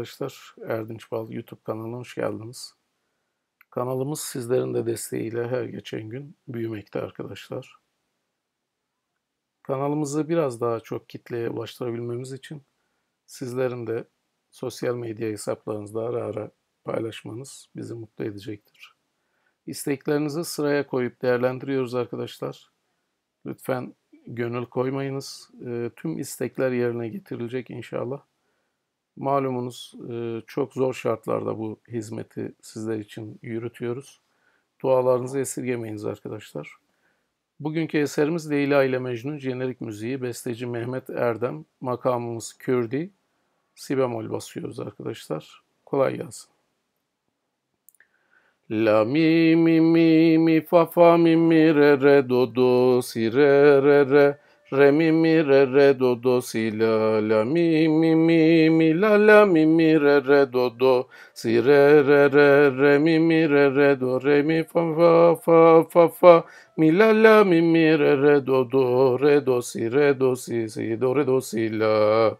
arkadaşlar. Erdinç Bal YouTube kanalına hoş geldiniz. Kanalımız sizlerin de desteğiyle her geçen gün büyümekte arkadaşlar. Kanalımızı biraz daha çok kitleye ulaştırabilmemiz için sizlerin de sosyal medya hesaplarınızda ara ara paylaşmanız bizi mutlu edecektir. İsteklerinizi sıraya koyup değerlendiriyoruz arkadaşlar. Lütfen gönül koymayınız. Ee, tüm istekler yerine getirilecek inşallah. Malumunuz çok zor şartlarda bu hizmeti sizler için yürütüyoruz. Dualarınızı esirgemeyiniz arkadaşlar. Bugünkü eserimiz Leyla ile Mecnun jenerik müziği besteci Mehmet Erdem makamımız Kürdi si bemol basıyoruz arkadaşlar. Kolay gelsin. La mi mi mi mi fa fa mi mi re re do do si re re re re mi mi re re do do si la la mi mi mi mi la la mi mi re re do do si re re re re mi mi re re do re mi fa fa fa fa fa mi la la mi mi re re do do re do si re do si si do re do si la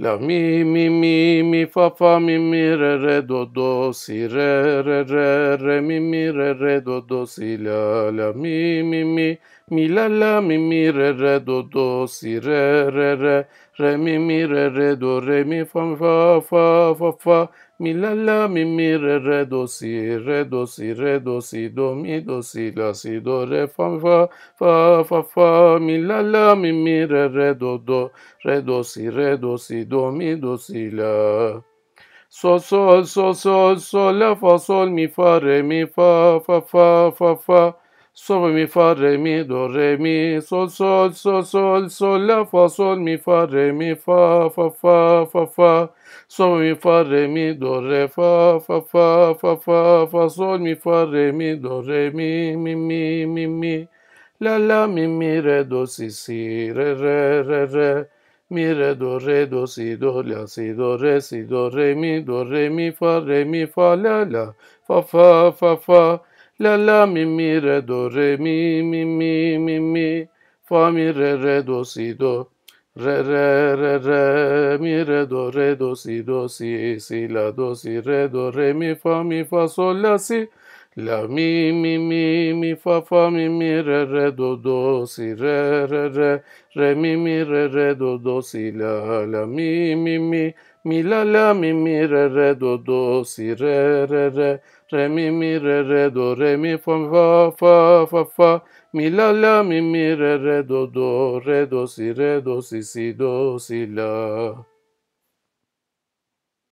La mi mi mi mi fa fa mi mi re re do do si re re re re mi mi re re do do si la la mi mi mi Mi la la mi mi re re do do si re re re re mi mi re re do re mi fa mi fa fa fa fa mi la la mi mi re re do si re do si re do si do mi do si la si do re fa mi fa fa fa fa mi la la mi mi re re do do re do si re do si do mi do si la sol sol sol sol sol la fa sol mi fa re mi fa fa fa fa fa Sol mi fa re mi do re mi sol sol sol sol sol la fa sol mi fa re mi fa fa fa fa fa sol mi fa re mi do re fa fa fa fa fa fa sol mi fa re mi do re mi mi mi mi mi la la mi mi re do si si re re re re mi re do re do si do la si do re si do re mi do re mi fa re mi fa la la fa fa fa fa, fa. La la mi mi re do re mi mi mi mi mi fa mi re re do si do re re re re mi re do re do si do si si la do si re do re mi fa mi fa sol la si La mi mi mi mi fa fa mi mi re re do do si re re re re mi mi re re do do si la la mi mi mi mi la la mi mi re re do do si re re re re mi mi re re do re mi fa fa fa fa fa mi la la mi mi re re do do re do si re do si si do si la